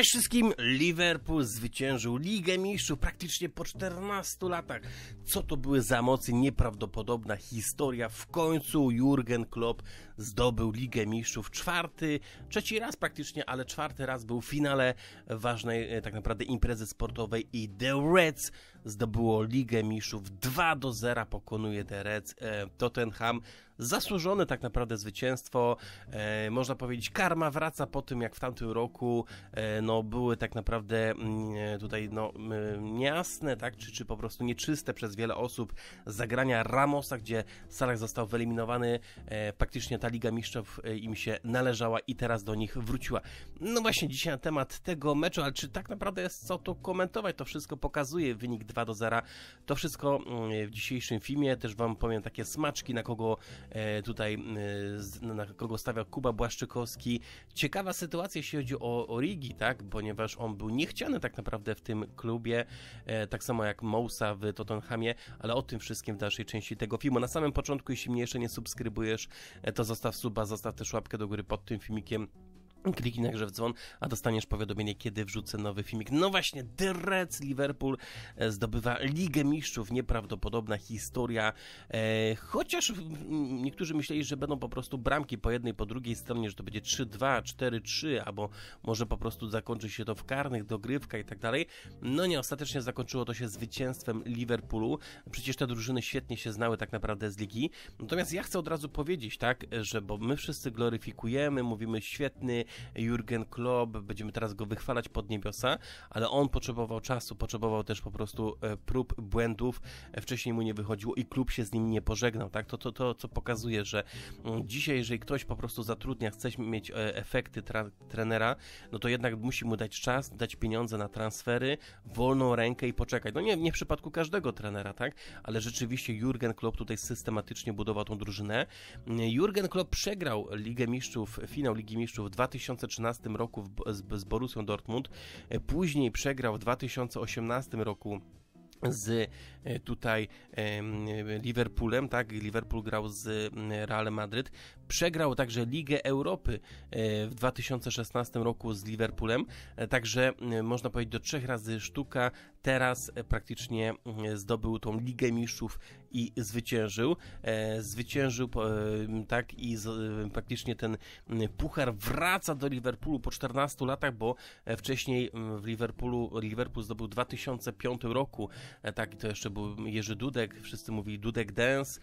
Cześć wszystkim! Liverpool zwyciężył Ligę Mistrzów praktycznie po 14 latach. Co to były za mocy? Nieprawdopodobna historia. W końcu Jurgen Klopp zdobył Ligę Mistrzów czwarty, trzeci raz praktycznie, ale czwarty raz był w finale ważnej e, tak naprawdę imprezy sportowej i The Reds zdobyło Ligę miszów 2 do 0 pokonuje The Reds e, Tottenham. Zasłużone tak naprawdę zwycięstwo. E, można powiedzieć, karma wraca po tym, jak w tamtym roku e, no, były tak naprawdę mm, tutaj no, niejasne, tak? Czy, czy po prostu nieczyste przez wiele osób zagrania Ramosa, gdzie Salah został wyeliminowany. praktycznie ta Liga Mistrzów im się należała i teraz do nich wróciła. No właśnie, dzisiaj na temat tego meczu, ale czy tak naprawdę jest co tu komentować? To wszystko pokazuje wynik 2 do 0. To wszystko mm, w dzisiejszym filmie. Też Wam powiem takie smaczki, na kogo e, tutaj, e, na kogo stawia Kuba Błaszczykowski. Ciekawa sytuacja, jeśli chodzi o Origi, tak? Ponieważ on był niechciany tak naprawdę w tym klubie, e, tak samo jak Mousa w Tottenhamie, ale o tym wszystkim w dalszej części tego filmu. Na samym początku, jeśli mnie jeszcze nie subskrybujesz, to zostaw suba, zostaw też łapkę do góry pod tym filmikiem. Kliknij także w dzwon, a dostaniesz powiadomienie, kiedy wrzucę nowy filmik. No właśnie, The Reds Liverpool e, zdobywa Ligę Mistrzów. Nieprawdopodobna historia. E, chociaż niektórzy myśleli, że będą po prostu bramki po jednej, po drugiej stronie, że to będzie 3-2, 4-3, albo może po prostu zakończy się to w karnych, dogrywka i tak dalej. No nie, ostatecznie zakończyło to się zwycięstwem Liverpoolu. Przecież te drużyny świetnie się znały tak naprawdę z ligi. Natomiast ja chcę od razu powiedzieć, tak, e, że bo my wszyscy gloryfikujemy, mówimy świetny Jurgen Klopp, będziemy teraz go wychwalać pod niebiosa, ale on potrzebował czasu, potrzebował też po prostu e, prób, błędów, e, wcześniej mu nie wychodziło i klub się z nim nie pożegnał, tak? To, to, to co pokazuje, że mm, dzisiaj, jeżeli ktoś po prostu zatrudnia, chce mieć e, efekty trenera, no to jednak musi mu dać czas, dać pieniądze na transfery, wolną rękę i poczekać. No nie, nie w przypadku każdego trenera, tak? Ale rzeczywiście Jurgen Klopp tutaj systematycznie budował tą drużynę. Mm, Jurgen Klopp przegrał Ligę Mistrzów, finał Ligi Mistrzów w 2000 2013 roku z, z Borussią Dortmund, e, później przegrał w 2018 roku z e, tutaj Liverpoolem, tak, Liverpool grał z Real Madrid, przegrał także Ligę Europy e, w 2016 roku z Liverpoolem, także można powiedzieć do trzech razy sztuka, teraz praktycznie zdobył tą Ligę Mistrzów i zwyciężył. E, zwyciężył tak i praktycznie e, ten puchar wraca do Liverpoolu po 14 latach, bo e, wcześniej w Liverpoolu Liverpool zdobył w 2005 roku. Tak, i to jeszcze był Jerzy Dudek, wszyscy mówili Dudek Dance.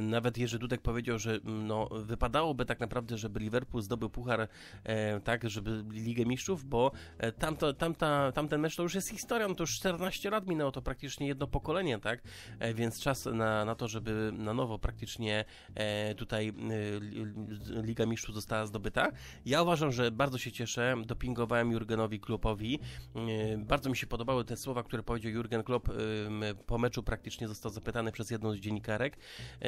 Nawet Jerzy Dudek powiedział, że no, wypadałoby tak naprawdę, żeby Liverpool zdobył puchar tak, żeby Ligę Mistrzów, bo tamto, tamta, tamten mecz to już jest historią, to już 14 lat minęło, to praktycznie jedno pokolenie, tak? Więc jest czas na, na to, żeby na nowo praktycznie e, tutaj e, Liga Mistrzów została zdobyta. Ja uważam, że bardzo się cieszę, dopingowałem Jurgenowi Kloppowi, e, bardzo mi się podobały te słowa, które powiedział Jurgen Klopp po meczu praktycznie został zapytany przez jedną z dziennikarek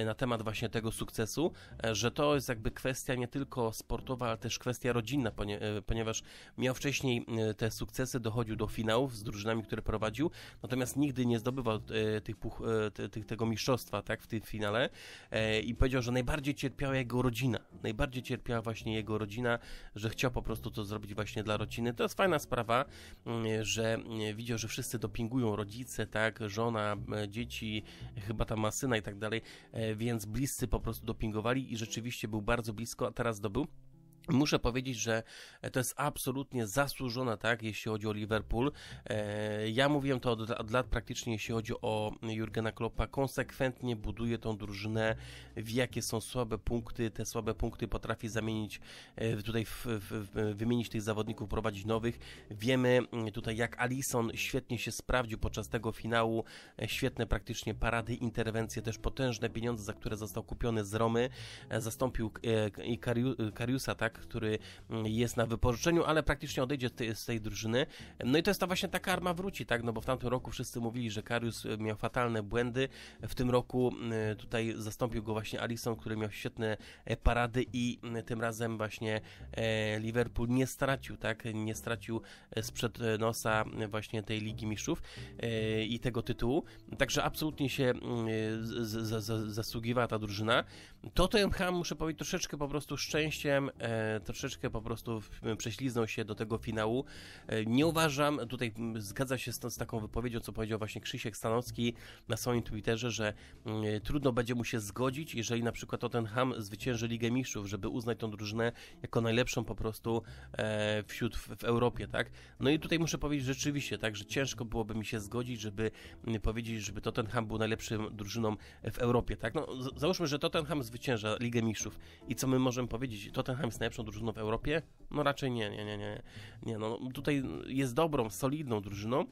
na temat właśnie tego sukcesu, że to jest jakby kwestia nie tylko sportowa, ale też kwestia rodzinna, ponieważ miał wcześniej te sukcesy, dochodził do finałów z drużynami, które prowadził, natomiast nigdy nie zdobywał tych, tych, tych, tego mistrzostwa, tak, w tym finale e, i powiedział, że najbardziej cierpiała jego rodzina, najbardziej cierpiała właśnie jego rodzina, że chciał po prostu to zrobić właśnie dla rodziny. To jest fajna sprawa, mm, że mm, widział, że wszyscy dopingują rodzice, tak, żona, e, dzieci, chyba tam ma syna i tak dalej, e, więc bliscy po prostu dopingowali i rzeczywiście był bardzo blisko, a teraz dobył. Muszę powiedzieć, że to jest absolutnie zasłużona, tak, jeśli chodzi o Liverpool. E, ja mówiłem to od, od lat praktycznie, jeśli chodzi o Jurgena Kloppa. Konsekwentnie buduje tą drużynę, W jakie są słabe punkty. Te słabe punkty potrafi zamienić, e, tutaj w, w, wymienić tych zawodników, prowadzić nowych. Wiemy mm, tutaj, jak Alison świetnie się sprawdził podczas tego finału. E, świetne praktycznie parady, interwencje, też potężne pieniądze, za które został kupiony z Romy. Zastąpił i Kariusa, tak Kosiniak, który jest na wypożyczeniu, ale praktycznie odejdzie z tej, z tej drużyny. No i to jest ta właśnie taka arma wróci, tak? No bo w tamtym roku wszyscy mówili, że Karius miał fatalne błędy. W tym roku e, tutaj zastąpił go właśnie Alisson, który miał świetne e, parady i e, tym razem właśnie Liverpool nie stracił, tak? Nie stracił sprzed nosa właśnie tej Ligi Mistrzów i tego tytułu. Także absolutnie się mm, zasługiwała ta drużyna. Tottenham, muszę powiedzieć, troszeczkę po prostu szczęściem E, troszeczkę po prostu prześlizną się do tego finału. E, nie uważam, tutaj zgadza się z, z taką wypowiedzią, co powiedział właśnie Krzysiek Stanowski na swoim Twitterze, że e, trudno będzie mu się zgodzić, jeżeli na przykład Tottenham zwycięży Ligę Mistrzów, żeby uznać tą drużynę jako najlepszą po prostu wśród w, w Europie, tak? No i tutaj muszę powiedzieć rzeczywiście, tak, że ciężko byłoby mi się zgodzić, żeby powiedzieć, żeby Tottenham był najlepszym drużyną w Europie, tak? No, załóżmy, że Tottenham zwycięża Ligę Mistrzów i co my możemy powiedzieć? Tottenham jest najlepszym najlepszą drużyną w Europie? No raczej nie, nie, nie, nie. nie no, tutaj jest dobrą, solidną drużyną,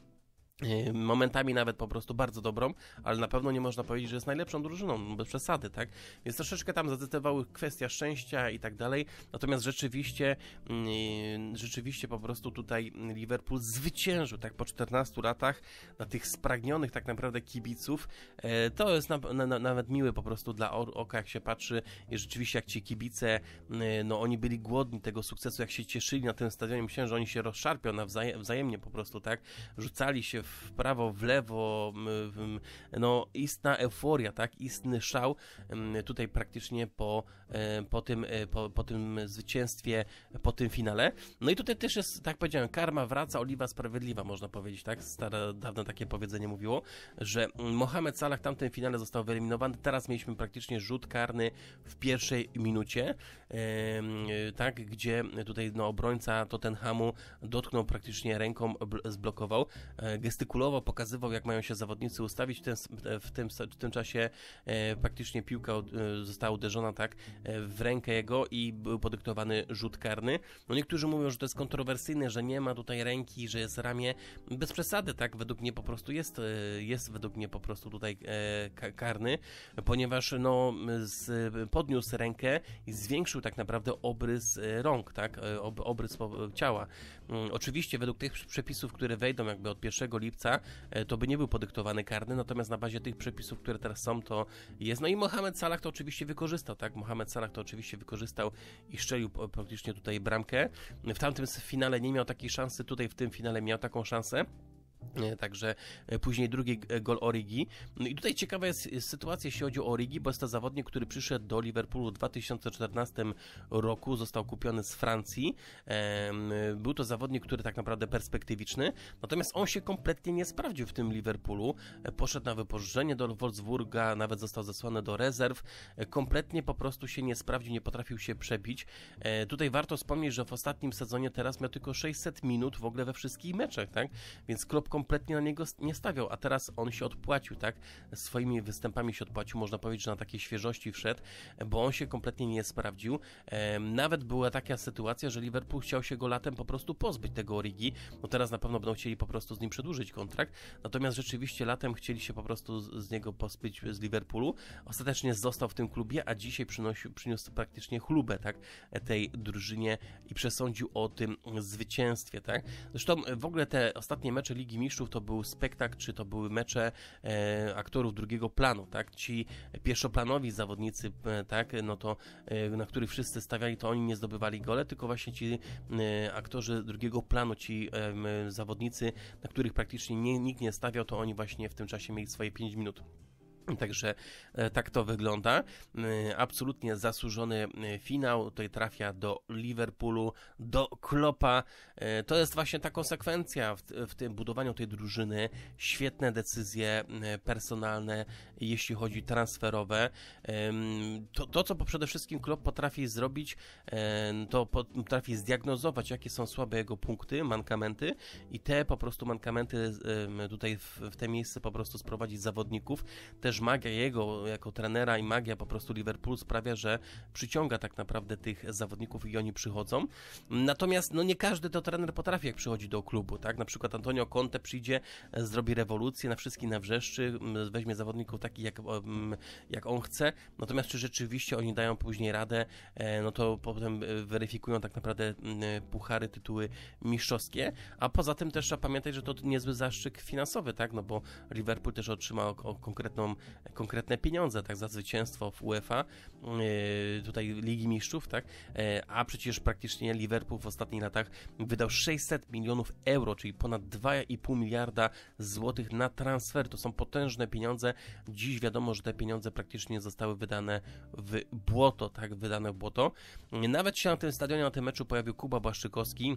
Y, momentami nawet po prostu bardzo dobrą, ale na pewno nie można powiedzieć, że jest najlepszą drużyną, no bez przesady, tak? Więc troszeczkę tam zadecydowały kwestia szczęścia i tak dalej, natomiast rzeczywiście y, rzeczywiście po prostu tutaj Liverpool zwyciężył, tak, po 14 latach na tych spragnionych tak naprawdę kibiców, e, to jest na, na, nawet miły po prostu dla oka, jak się patrzy i rzeczywiście jak ci kibice, y, no oni byli głodni tego sukcesu, jak się cieszyli na tym stadionie, myślałem, że oni się rozszarpią nawzajem, wzajemnie po prostu, tak? Rzucali się w prawo, w lewo, no istna euforia, tak, istny szał tutaj praktycznie po, e, po, tym, e, po, po tym zwycięstwie, po tym finale. No i tutaj też jest, tak powiedziałem, karma wraca, oliwa sprawiedliwa, można powiedzieć, tak, stare, dawno takie powiedzenie mówiło, że Mohamed Salah w tamtym finale został wyeliminowany, teraz mieliśmy praktycznie rzut karny w pierwszej minucie, tak, gdzie tutaj no, obrońca Tottenhamu dotknął praktycznie ręką, zblokował e, gest gestykulował, pokazywał, jak mają się zawodnicy ustawić. W tym, w tym, w tym czasie praktycznie e, piłka e, została uderzona tak e, w rękę jego i był podyktowany rzut karny. No niektórzy mówią, że to jest kontrowersyjne, że nie ma tutaj ręki, że jest ramię. Bez przesady, tak? Według mnie po prostu jest, jest według mnie po prostu tutaj karny, ponieważ no, podniósł rękę i zwiększył tak naprawdę obrys rąk, tak? obrys ciała. Mm, oczywiście według tych przepisów, które wejdą jakby od 1 lipca, lipca, e, to by nie był podyktowany karny, natomiast na bazie tych przepisów, które teraz są, to jest. No i Mohamed Salah to oczywiście wykorzystał, tak? Mohamed Salah to oczywiście wykorzystał i szczelił praktycznie tutaj bramkę. W tamtym finale nie miał takiej szansy, tutaj w tym finale miał taką szansę. E, także e, później drugi e, gol Origi. No i tutaj ciekawa jest sytuacja, jeśli chodzi o Origi, bo jest to zawodnik, który przyszedł do Liverpoolu w 2014 roku, został kupiony z Francji. Był to zawodnik, który tak naprawdę perspektywiczny, natomiast on się kompletnie nie sprawdził w tym Liverpoolu. Poszedł na wypożyczenie do Wolfsburga, nawet został zesłany do rezerw. Kompletnie po prostu się nie sprawdził, nie potrafił się przebić. Tutaj warto wspomnieć, że w ostatnim sezonie teraz miał tylko 600 minut w ogóle we wszystkich meczach, tak? Więc Klopp kompletnie na niego nie stawiał, a teraz on się odpłacił, tak? Swoimi występami się odpłacił, można powiedzieć, że na takiej świeżości wszedł, bo on się kompletnie nie sprawdził. Nawet była taka sytuacja, że Liverpool chciał się go latem po prostu pozbyć tego Origi, no teraz na pewno będą chcieli po prostu z nim przedłużyć kontrakt, natomiast rzeczywiście latem chcieli się po prostu z niego pozbyć z Liverpoolu. Ostatecznie został w tym klubie, a dzisiaj przynosił, przyniósł praktycznie chlubę, tak? Tej drużynie i przesądził o tym zwycięstwie, tak? Zresztą w ogóle te ostatnie mecze Ligi Mistrzów to był spektakl, czy to były mecze e, aktorów drugiego planu, tak? Ci pierwszoplanowi zawodnicy, e, tak? No to, e, na których wszyscy stawiali, to oni nie zdobywali gole, tylko właśnie ci e, aktorzy drugiego planu, ci zawodnicy, na których praktycznie nie, nikt nie stawiał, to oni właśnie w tym czasie mieli swoje 5 minut. Także e, tak to wygląda. E, absolutnie zasłużony e, finał. Tutaj trafia do Liverpoolu, do Klopa. To jest właśnie ta konsekwencja w, w tym budowaniu tej drużyny. Świetne decyzje personalne, jeśli chodzi transferowe. To, to co przede wszystkim Klop potrafi zrobić, to potrafi zdiagnozować, jakie są słabe jego punkty, mankamenty i te po prostu mankamenty tutaj w, w te miejsce po prostu sprowadzić zawodników. Też też magia jego jako trenera i magia po prostu Liverpool sprawia, że przyciąga tak naprawdę tych zawodników i oni przychodzą. Natomiast no nie każdy to trener potrafi, jak przychodzi do klubu, tak? Na przykład Antonio Conte przyjdzie, e, zrobi rewolucję, na wszystkich nawrzeszczy, weźmie zawodników takich, jak, jak on chce. Natomiast czy rzeczywiście oni dają później radę, e, no to potem e, weryfikują tak naprawdę puchary, tytuły mistrzowskie. A poza tym też trzeba pamiętać, że to niezły zaszczyt finansowy, tak? No bo Liverpool też otrzymał konkretną konkretne pieniądze, tak, za zwycięstwo w UEFA, e, tutaj Ligi Mistrzów, tak, e, a przecież praktycznie Liverpool w ostatnich latach wydał 600 milionów euro, czyli ponad 2,5 miliarda złotych na transfer, to są potężne pieniądze, dziś wiadomo, że te pieniądze praktycznie zostały wydane w błoto, tak, wydane w błoto, nawet się na tym stadionie, na tym meczu pojawił Kuba Błaszczykowski,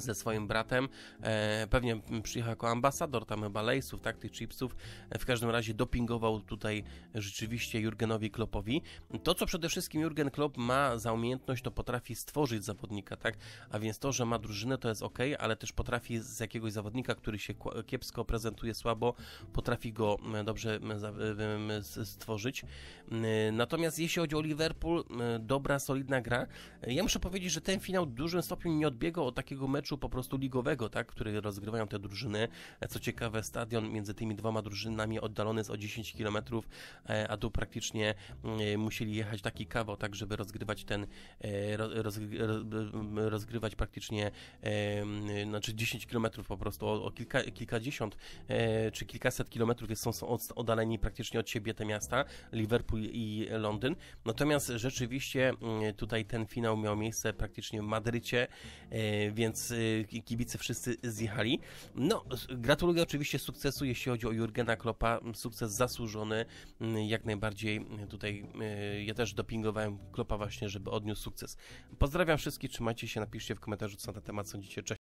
ze swoim bratem. E, pewnie przyjechał jako ambasador tam chyba lejsów, tak, tych chipsów. E, w każdym razie dopingował tutaj rzeczywiście Jurgenowi Klopowi. To, co przede wszystkim Jurgen Klopp ma za umiejętność, to potrafi stworzyć zawodnika, tak? A więc to, że ma drużynę, to jest ok, ale też potrafi z jakiegoś zawodnika, który się kiepsko prezentuje słabo, potrafi go e, dobrze stworzyć. Natomiast jeśli chodzi o Liverpool, dobra, solidna gra. Ja muszę powiedzieć, że ten finał w dużym stopniu nie odbiegał od takiego meczu meczu po prostu ligowego, tak, który rozgrywają te drużyny. E, co ciekawe, stadion między tymi dwoma drużynami oddalony jest o 10 km, e, a tu praktycznie e, musieli jechać taki kawał, tak, żeby rozgrywać ten, rozgrywać praktycznie, znaczy 10 km po prostu, o, kilka, kilkadziesiąt czy kilkaset kilometrów jest, są, są oddaleni praktycznie od siebie te miasta, Liverpool i Londyn. Natomiast rzeczywiście mm, tutaj ten finał miał miejsce praktycznie w Madrycie, więc Y, kibice wszyscy zjechali. No, gratuluję oczywiście sukcesu, jeśli chodzi o Jurgena Kloppa, mm, sukces zasłużony, mm, jak najbardziej y, tutaj y, ja też dopingowałem Kloppa właśnie, żeby odniósł sukces. Pozdrawiam wszystkich, trzymajcie się, napiszcie w komentarzu co na temat sądzicie, cześć.